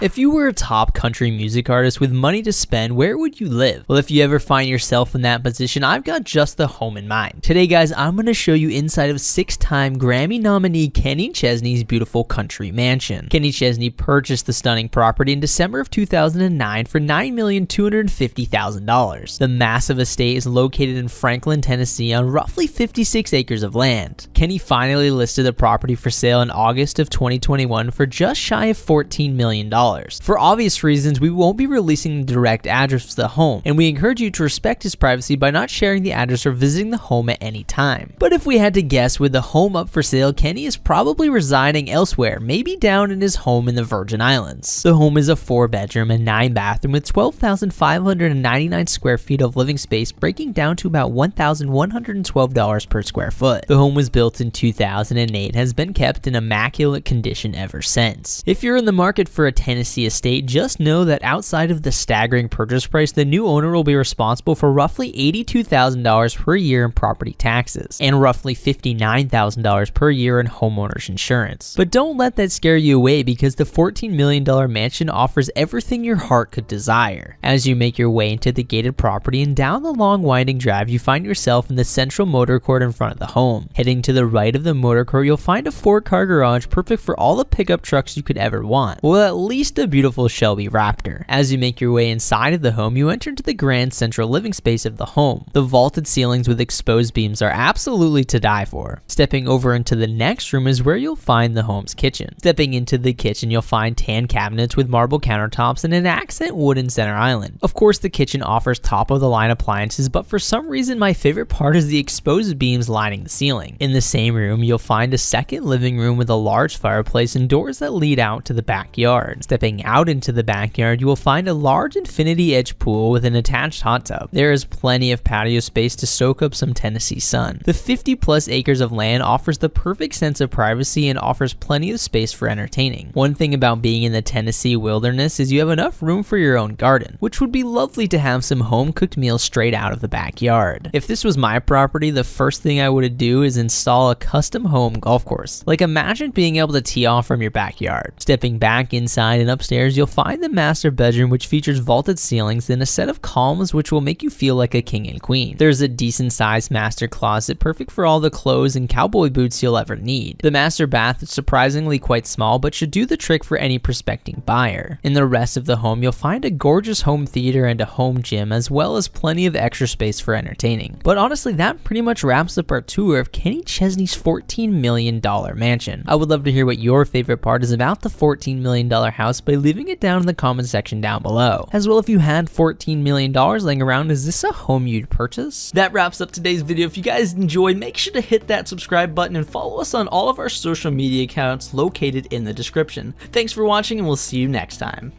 If you were a top country music artist with money to spend, where would you live? Well, if you ever find yourself in that position, I've got just the home in mind. Today, guys, I'm going to show you inside of six-time Grammy nominee Kenny Chesney's beautiful country mansion. Kenny Chesney purchased the stunning property in December of 2009 for $9,250,000. The massive estate is located in Franklin, Tennessee on roughly 56 acres of land. Kenny finally listed the property for sale in August of 2021 for just shy of $14 million dollars For obvious reasons, we won't be releasing the direct address of the home, and we encourage you to respect his privacy by not sharing the address or visiting the home at any time. But if we had to guess, with the home up for sale, Kenny is probably residing elsewhere, maybe down in his home in the Virgin Islands. The home is a 4 bedroom and 9 bathroom with 12,599 square feet of living space, breaking down to about $1,112 per square foot. The home was built in 2008 has been kept in immaculate condition ever since. If you're in the market for a 10 Tennessee estate, just know that outside of the staggering purchase price, the new owner will be responsible for roughly $82,000 per year in property taxes and roughly $59,000 per year in homeowners insurance. But don't let that scare you away because the $14 million mansion offers everything your heart could desire. As you make your way into the gated property and down the long winding drive, you find yourself in the central motor court in front of the home. Heading to the right of the motor court, you'll find a four car garage perfect for all the pickup trucks you could ever want. Well, at least unleash the beautiful Shelby Raptor. As you make your way inside of the home, you enter into the grand central living space of the home. The vaulted ceilings with exposed beams are absolutely to die for. Stepping over into the next room is where you'll find the home's kitchen. Stepping into the kitchen, you'll find tan cabinets with marble countertops and an accent wooden center island. Of course, the kitchen offers top-of-the-line appliances, but for some reason, my favorite part is the exposed beams lining the ceiling. In the same room, you'll find a second living room with a large fireplace and doors that lead out to the backyard. Stepping out into the backyard, you will find a large infinity edge pool with an attached hot tub. There is plenty of patio space to soak up some Tennessee sun. The 50 plus acres of land offers the perfect sense of privacy and offers plenty of space for entertaining. One thing about being in the Tennessee wilderness is you have enough room for your own garden, which would be lovely to have some home cooked meals straight out of the backyard. If this was my property, the first thing I would do is install a custom home golf course. Like imagine being able to tee off from your backyard. Stepping back inside and and upstairs, you'll find the master bedroom which features vaulted ceilings and a set of columns which will make you feel like a king and queen. There's a decent sized master closet perfect for all the clothes and cowboy boots you'll ever need. The master bath is surprisingly quite small but should do the trick for any prospecting buyer. In the rest of the home, you'll find a gorgeous home theater and a home gym as well as plenty of extra space for entertaining. But honestly, that pretty much wraps up our tour of Kenny Chesney's $14 million mansion. I would love to hear what your favorite part is about the $14 million house us by leaving it down in the comments section down below. As well, if you had $14 million laying around, is this a home you'd purchase? That wraps up today's video. If you guys enjoyed, make sure to hit that subscribe button and follow us on all of our social media accounts located in the description. Thanks for watching and we'll see you next time.